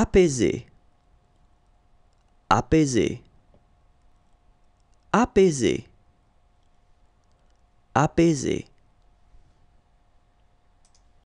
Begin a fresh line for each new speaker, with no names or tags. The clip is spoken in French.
apaiser, apaiser, apaiser, apaisé